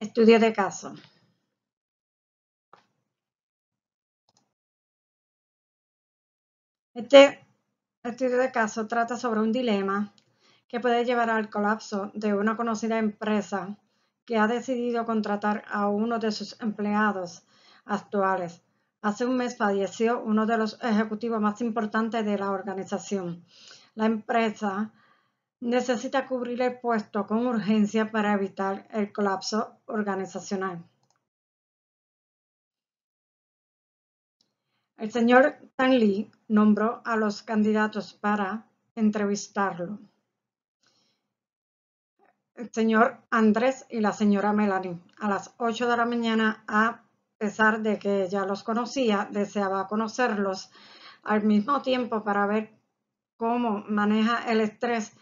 Estudio de caso. Este estudio de caso trata sobre un dilema que puede llevar al colapso de una conocida empresa que ha decidido contratar a uno de sus empleados actuales. Hace un mes falleció uno de los ejecutivos más importantes de la organización. La empresa necesita cubrir el puesto con urgencia para evitar el colapso organizacional. El señor Tan Lee nombró a los candidatos para entrevistarlo. El señor Andrés y la señora Melanie a las 8 de la mañana, a pesar de que ya los conocía, deseaba conocerlos al mismo tiempo para ver cómo maneja el estrés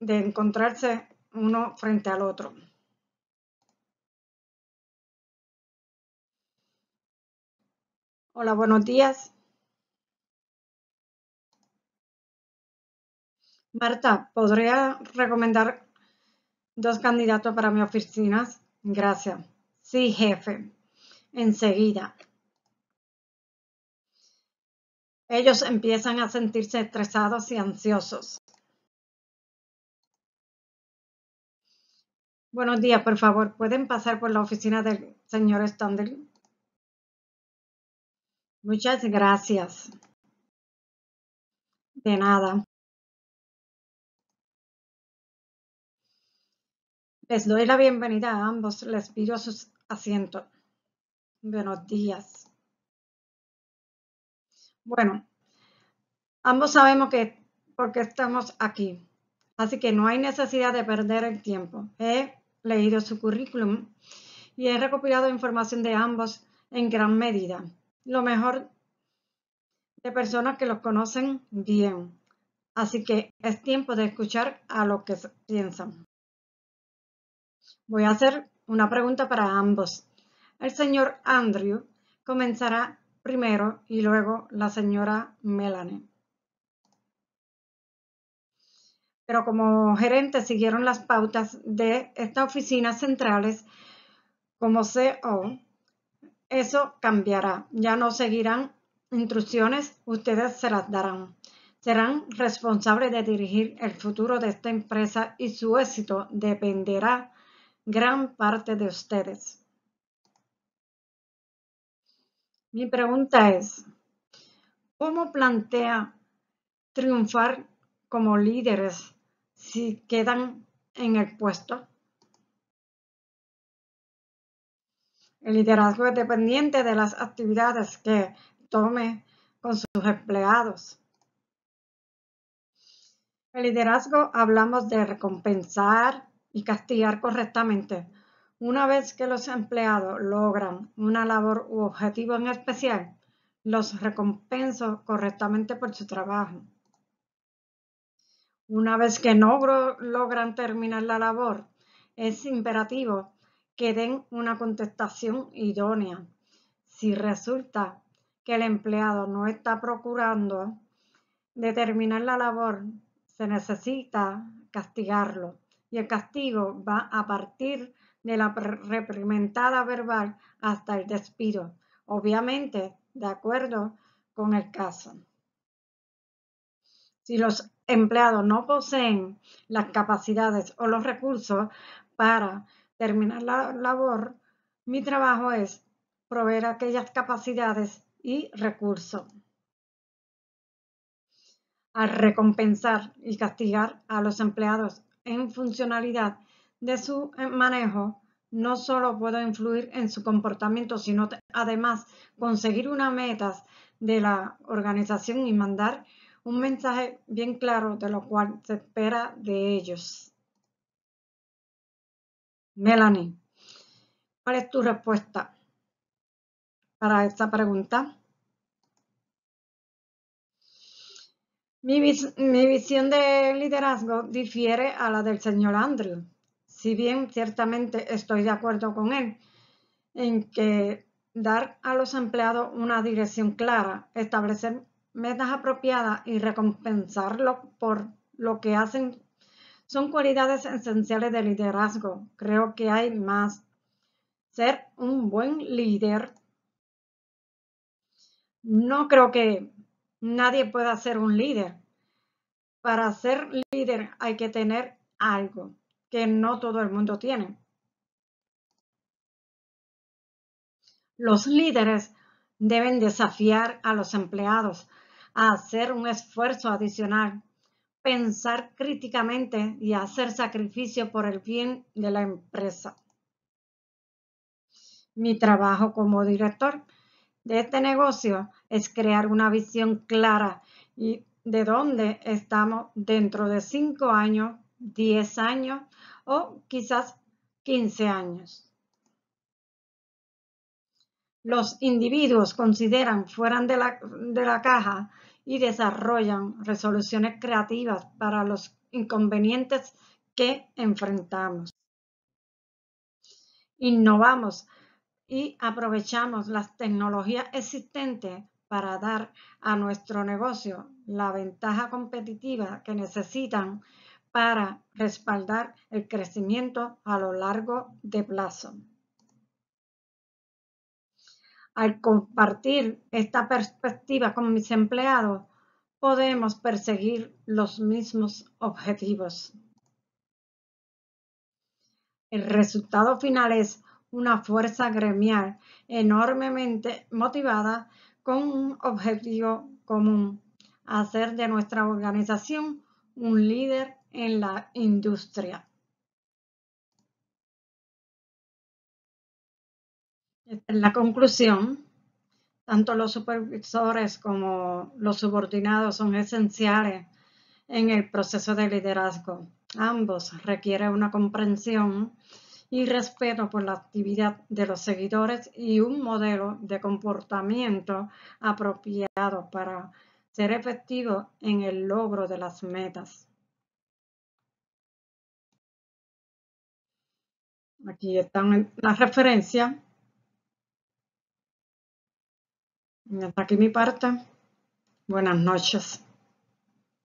de encontrarse uno frente al otro. Hola, buenos días. Marta, ¿podría recomendar dos candidatos para mi oficina? Gracias. Sí, jefe. Enseguida. Ellos empiezan a sentirse estresados y ansiosos. Buenos días, por favor. ¿Pueden pasar por la oficina del señor Standel? Muchas gracias. De nada. Les doy la bienvenida a ambos. Les pido sus asientos. Buenos días. Bueno, ambos sabemos que por qué estamos aquí. Así que no hay necesidad de perder el tiempo. ¿eh? leído su currículum y he recopilado información de ambos en gran medida. Lo mejor de personas que los conocen bien. Así que es tiempo de escuchar a lo que piensan. Voy a hacer una pregunta para ambos. El señor Andrew comenzará primero y luego la señora Melanie. pero como gerentes siguieron las pautas de estas oficinas centrales como CEO, Eso cambiará, ya no seguirán instrucciones, ustedes se las darán. Serán responsables de dirigir el futuro de esta empresa y su éxito dependerá gran parte de ustedes. Mi pregunta es, ¿cómo plantea triunfar como líderes si quedan en el puesto. El liderazgo es dependiente de las actividades que tome con sus empleados. El liderazgo hablamos de recompensar y castigar correctamente. Una vez que los empleados logran una labor u objetivo en especial, los recompenso correctamente por su trabajo. Una vez que no logran terminar la labor, es imperativo que den una contestación idónea. Si resulta que el empleado no está procurando terminar la labor, se necesita castigarlo y el castigo va a partir de la reprimentada verbal hasta el despido, obviamente de acuerdo con el caso. Si los empleados no poseen las capacidades o los recursos para terminar la labor, mi trabajo es proveer aquellas capacidades y recursos. Al recompensar y castigar a los empleados en funcionalidad de su manejo, no solo puedo influir en su comportamiento, sino además conseguir unas metas de la organización y mandar un mensaje bien claro de lo cual se espera de ellos. Melanie, ¿cuál es tu respuesta para esta pregunta? Mi, visión de liderazgo difiere a la del señor Andrew, si bien ciertamente estoy de acuerdo con él en que dar a los empleados una dirección clara, establecer metas apropiadas y recompensarlo por lo que hacen son cualidades esenciales de liderazgo. Creo que hay más. Ser un buen líder. No creo que nadie pueda ser un líder. Para ser líder hay que tener algo que no todo el mundo tiene. Los líderes deben desafiar a los empleados a hacer un esfuerzo adicional, pensar críticamente y hacer sacrificio por el bien de la empresa. Mi trabajo como director de este negocio es crear una visión clara y de dónde estamos dentro de 5 años, 10 años o quizás 15 años los individuos consideran fuera de la, de la caja y desarrollan resoluciones creativas para los inconvenientes que enfrentamos. Innovamos y aprovechamos las tecnologías existentes para dar a nuestro negocio la ventaja competitiva que necesitan para respaldar el crecimiento a lo largo de plazo. Al compartir esta perspectiva con mis empleados, podemos perseguir los mismos objetivos. El resultado final es una fuerza gremial enormemente motivada con un objetivo común, hacer de nuestra organización un líder en la industria. En la conclusión, tanto los supervisores como los subordinados son esenciales en el proceso de liderazgo. Ambos requieren una comprensión y respeto por la actividad de los seguidores y un modelo de comportamiento apropiado para ser efectivo en el logro de las metas. Aquí están las referencias Hasta aquí mi parte. Buenas noches.